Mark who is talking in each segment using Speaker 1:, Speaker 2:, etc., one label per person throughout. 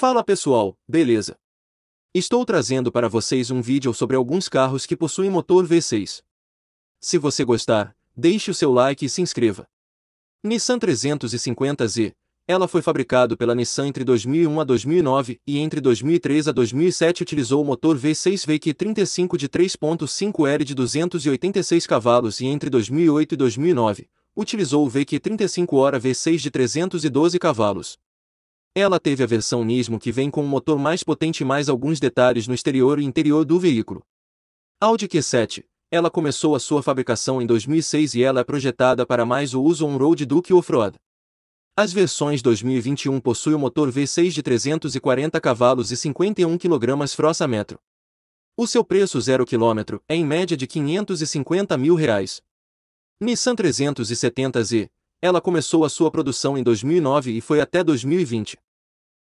Speaker 1: Fala pessoal, beleza? Estou trazendo para vocês um vídeo sobre alguns carros que possuem motor V6. Se você gostar, deixe o seu like e se inscreva. Nissan 350Z. Ela foi fabricado pela Nissan entre 2001 a 2009 e entre 2003 a 2007 utilizou o motor V6 VQ35 de 3.5R de 286 cavalos e entre 2008 e 2009 utilizou o VQ35 Hora V6 de 312 cavalos. Ela teve a versão Nismo que vem com um motor mais potente e mais alguns detalhes no exterior e interior do veículo. Audi Q7, ela começou a sua fabricação em 2006 e ela é projetada para mais o uso on-road do que off-road. As versões 2021 possuem o motor V6 de 340 cavalos e 51 kg frossa-metro. O seu preço zero quilômetro é em média de 550 mil reais. Nissan 370Z, ela começou a sua produção em 2009 e foi até 2020.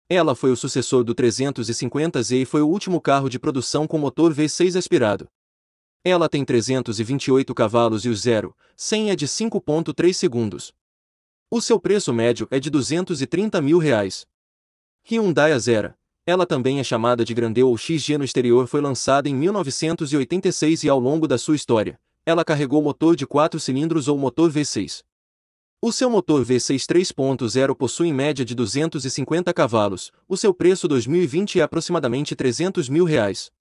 Speaker 1: Ela foi o sucessor do 350Z e foi o último carro de produção com motor V6 aspirado. Ela tem 328 cavalos e o 0, 100 é de 5.3 segundos. O seu preço médio é de 230 mil reais. Hyundai Azera, ela também é chamada de Grandeu ou XG no exterior, foi lançada em 1986 e ao longo da sua história, ela carregou motor de 4 cilindros ou motor V6. O seu motor V6 3.0 possui em média de 250 cavalos, o seu preço 2020 é aproximadamente 300 mil reais.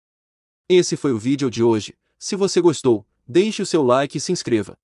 Speaker 1: Esse foi o vídeo de hoje, se você gostou, deixe o seu like e se inscreva.